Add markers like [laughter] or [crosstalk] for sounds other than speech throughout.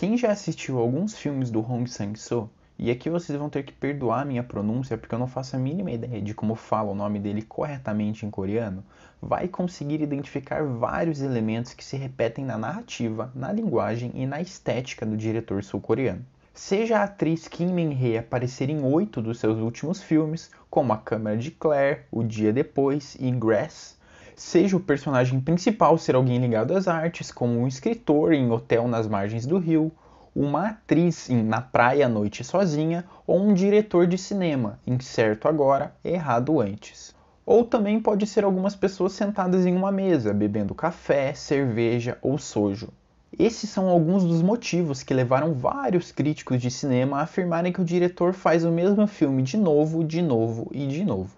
Quem já assistiu alguns filmes do Hong Sang-soo, e aqui vocês vão ter que perdoar a minha pronúncia porque eu não faço a mínima ideia de como fala o nome dele corretamente em coreano, vai conseguir identificar vários elementos que se repetem na narrativa, na linguagem e na estética do diretor sul-coreano. Seja a atriz Kim Min-hee aparecer em oito dos seus últimos filmes, como A Câmara de Claire, O Dia Depois e Grass, seja o personagem principal ser alguém ligado às artes, como um escritor em hotel nas margens do rio, uma atriz em Na Praia à Noite Sozinha ou um diretor de cinema incerto Certo Agora, Errado Antes. Ou também pode ser algumas pessoas sentadas em uma mesa, bebendo café, cerveja ou sojo. Esses são alguns dos motivos que levaram vários críticos de cinema a afirmarem que o diretor faz o mesmo filme de novo, de novo e de novo.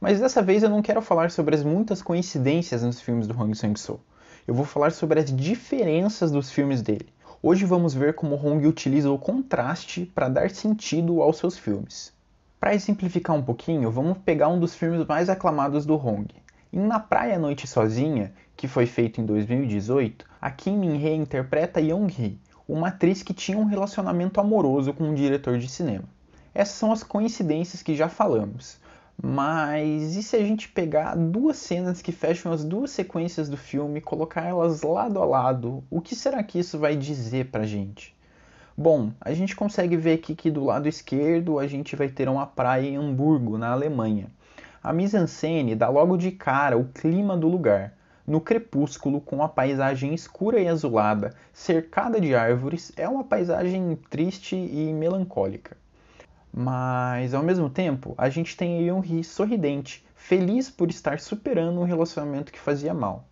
Mas dessa vez eu não quero falar sobre as muitas coincidências nos filmes do Hong Sang-soo. Eu vou falar sobre as diferenças dos filmes dele. Hoje vamos ver como Hong utiliza o contraste para dar sentido aos seus filmes. Para exemplificar um pouquinho, vamos pegar um dos filmes mais aclamados do Hong. Em Na Praia Noite Sozinha, que foi feito em 2018, a Kim Min-hee interpreta Young-hee, uma atriz que tinha um relacionamento amoroso com um diretor de cinema. Essas são as coincidências que já falamos, mas e se a gente pegar duas cenas que fecham as duas sequências do filme e colocar elas lado a lado, o que será que isso vai dizer pra gente? Bom, a gente consegue ver aqui que do lado esquerdo a gente vai ter uma praia em Hamburgo, na Alemanha. A mise-en-scène dá logo de cara o clima do lugar. No crepúsculo, com a paisagem escura e azulada, cercada de árvores, é uma paisagem triste e melancólica. Mas ao mesmo tempo, a gente tem aí um Ri sorridente, feliz por estar superando um relacionamento que fazia mal.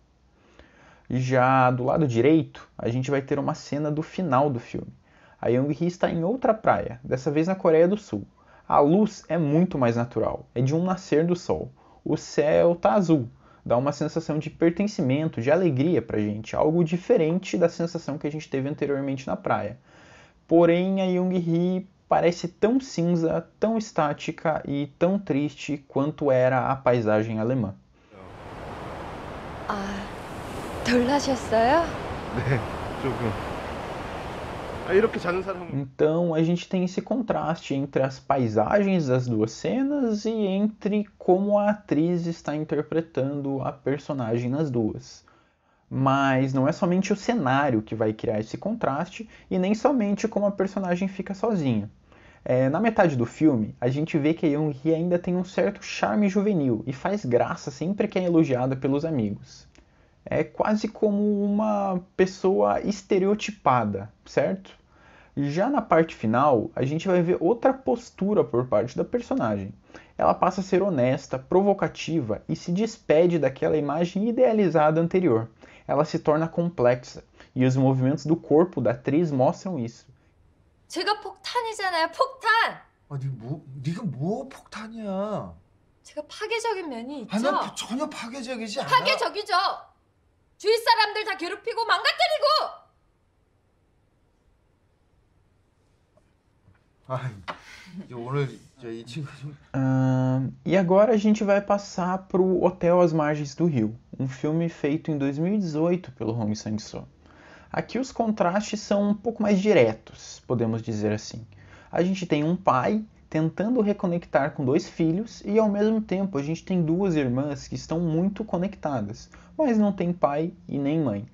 Já do lado direito, a gente vai ter uma cena do final do filme. A Young Hee está em outra praia, dessa vez na Coreia do Sul. A luz é muito mais natural, é de um nascer do sol. O céu tá azul, dá uma sensação de pertencimento, de alegria pra gente, algo diferente da sensação que a gente teve anteriormente na praia. Porém, a Young Hee parece tão cinza, tão estática e tão triste quanto era a paisagem alemã. Ah, Então a gente tem esse contraste entre as paisagens das duas cenas e entre como a atriz está interpretando a personagem nas duas. Mas não é somente o cenário que vai criar esse contraste e nem somente como a personagem fica sozinha. É, na metade do filme, a gente vê que Young Hee ainda tem um certo charme juvenil e faz graça sempre que é elogiada pelos amigos. É quase como uma pessoa estereotipada, certo? Já na parte final, a gente vai ver outra postura por parte da personagem. Ela passa a ser honesta, provocativa e se despede daquela imagem idealizada anterior ela se torna complexa. E os movimentos do corpo da atriz mostram isso. 제가 폭탄이잖아요, é? 아니 뭐 네가 뭐 폭탄이야? 제가 파괴적인 é 있죠. 아니 파- 전혀 파괴적이지 않아. 파괴적이죠. 주위 사람들 é? 괴롭히고 é 아, 이제 오늘 이제 이 친구 좀. Ahn, e agora a gente vai passar pro hotel às margens do rio um filme feito em 2018 pelo Hong Sang-soo. Aqui os contrastes são um pouco mais diretos, podemos dizer assim. A gente tem um pai tentando reconectar com dois filhos e ao mesmo tempo a gente tem duas irmãs que estão muito conectadas, mas não tem pai e nem mãe.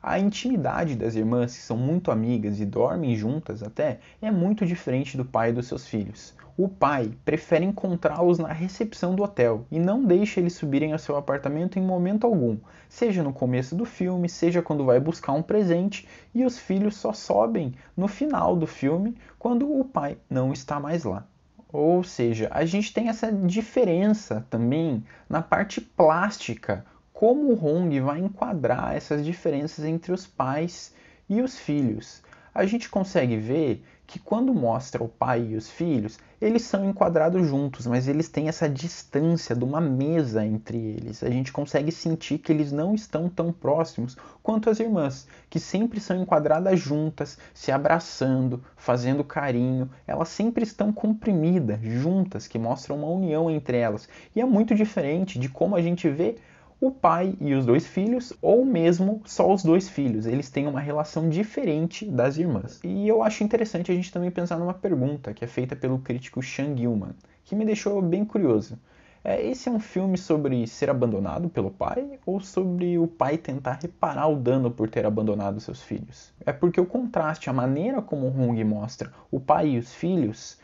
A intimidade das irmãs, que são muito amigas e dormem juntas até, é muito diferente do pai e dos seus filhos. O pai prefere encontrá-los na recepção do hotel e não deixa eles subirem ao seu apartamento em momento algum, seja no começo do filme, seja quando vai buscar um presente, e os filhos só sobem no final do filme quando o pai não está mais lá. Ou seja, a gente tem essa diferença também na parte plástica, como o Hong vai enquadrar essas diferenças entre os pais e os filhos. A gente consegue ver que quando mostra o pai e os filhos, eles são enquadrados juntos, mas eles têm essa distância de uma mesa entre eles. A gente consegue sentir que eles não estão tão próximos quanto as irmãs, que sempre são enquadradas juntas, se abraçando, fazendo carinho. Elas sempre estão comprimidas, juntas, que mostram uma união entre elas. E é muito diferente de como a gente vê o pai e os dois filhos, ou mesmo só os dois filhos. Eles têm uma relação diferente das irmãs. E eu acho interessante a gente também pensar numa pergunta que é feita pelo crítico Sean Gilman, que me deixou bem curioso. É, esse é um filme sobre ser abandonado pelo pai ou sobre o pai tentar reparar o dano por ter abandonado seus filhos? É porque o contraste, a maneira como Hong mostra o pai e os filhos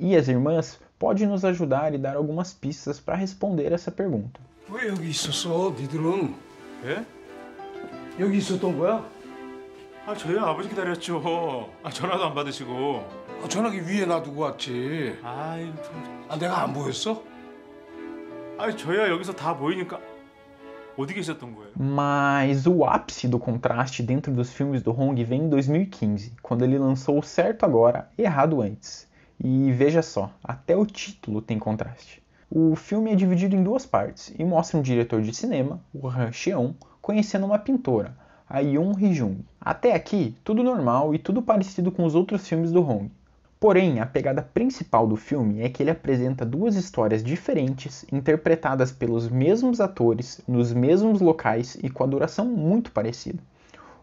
e as irmãs pode nos ajudar e dar algumas pistas para responder essa pergunta. 왜 여기 있었어, 니들은? 예? 여기 있었던 거야? 아, 저희 아버지 기다렸죠. 아, 전화도 안 받으시고. 아, 전화기 위에 놔두고 왔지. 아이, 아, 내가 안 보였어? 아, 여기서 다 보이니까 Mas o ápice do contraste dentro dos filmes do Hong vem em 2015, quando ele lançou Certo Agora, Errado Antes. E veja só, até o título tem contraste. O filme é dividido em duas partes e mostra um diretor de cinema, o Han Cheon, conhecendo uma pintora, a Yoon Hee-jung. Até aqui, tudo normal e tudo parecido com os outros filmes do Hong. Porém, a pegada principal do filme é que ele apresenta duas histórias diferentes, interpretadas pelos mesmos atores, nos mesmos locais e com a duração muito parecida.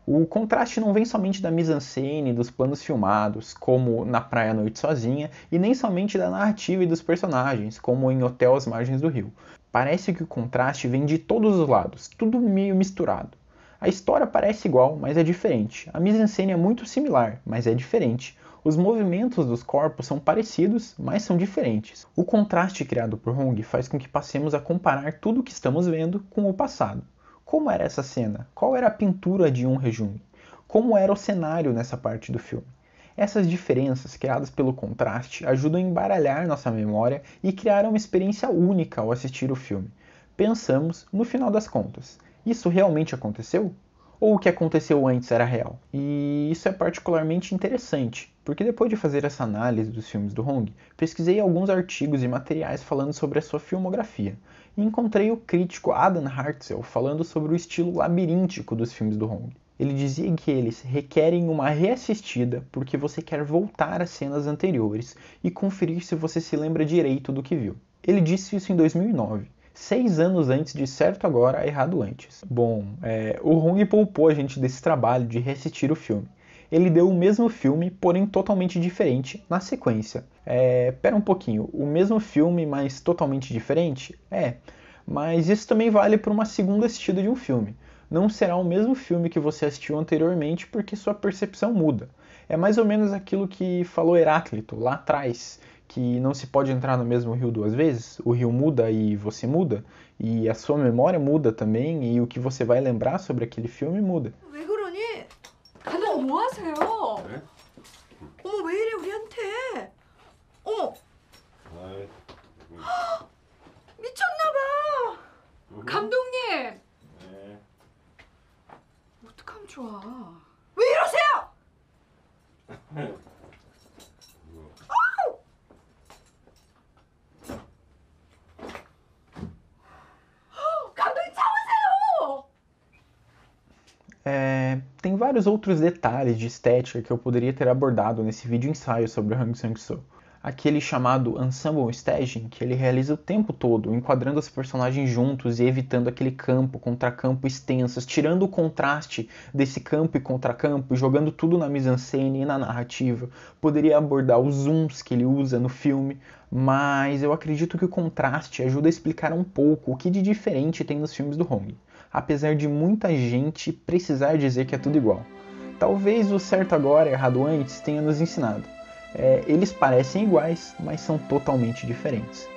O contraste não vem somente da mise-en-scène, dos planos filmados, como na Praia à Noite Sozinha, e nem somente da narrativa e dos personagens, como em Hotel às Margens do Rio. Parece que o contraste vem de todos os lados, tudo meio misturado. A história parece igual, mas é diferente. A mise-en-scène é muito similar, mas é diferente. Os movimentos dos corpos são parecidos, mas são diferentes. O contraste criado por Hong faz com que passemos a comparar tudo o que estamos vendo com o passado. Como era essa cena? Qual era a pintura de um rejume? Como era o cenário nessa parte do filme? Essas diferenças criadas pelo contraste ajudam a embaralhar nossa memória e criar uma experiência única ao assistir o filme. Pensamos, no final das contas, isso realmente aconteceu? Ou o que aconteceu antes era real? E isso é particularmente interessante, porque depois de fazer essa análise dos filmes do Hong, pesquisei alguns artigos e materiais falando sobre a sua filmografia, e encontrei o crítico Adam Hartzell falando sobre o estilo labiríntico dos filmes do Hong. Ele dizia que eles requerem uma reassistida porque você quer voltar às cenas anteriores e conferir se você se lembra direito do que viu. Ele disse isso em 2009, seis anos antes de Certo Agora, Errado Antes. Bom, é, o Hong poupou a gente desse trabalho de reassistir o filme, ele deu o mesmo filme, porém totalmente diferente, na sequência. É, pera um pouquinho, o mesmo filme, mas totalmente diferente? É, mas isso também vale para uma segunda assistida de um filme. Não será o mesmo filme que você assistiu anteriormente porque sua percepção muda. É mais ou menos aquilo que falou Heráclito lá atrás, que não se pode entrar no mesmo rio duas vezes. O rio muda e você muda, e a sua memória muda também, e o que você vai lembrar sobre aquele filme muda. 감독 뭐 하세요? 그 어머 왜 이래 우리한테? 어머. 아이, 네. [gasps] 미쳤나봐. 음. 감독님. 네. 어떡하면 좋아. 왜 이러세요? vários outros detalhes de estética que eu poderia ter abordado nesse vídeo ensaio sobre o Hang Sang-soo. Aquele chamado ensemble staging, que ele realiza o tempo todo, enquadrando os personagens juntos e evitando aquele campo contra campo extensas, tirando o contraste desse campo e contra campo, jogando tudo na mise-en-scène e na narrativa. Poderia abordar os zooms que ele usa no filme, mas eu acredito que o contraste ajuda a explicar um pouco o que de diferente tem nos filmes do Hong apesar de muita gente precisar dizer que é tudo igual. Talvez o certo agora, errado antes, tenha nos ensinado. É, eles parecem iguais, mas são totalmente diferentes.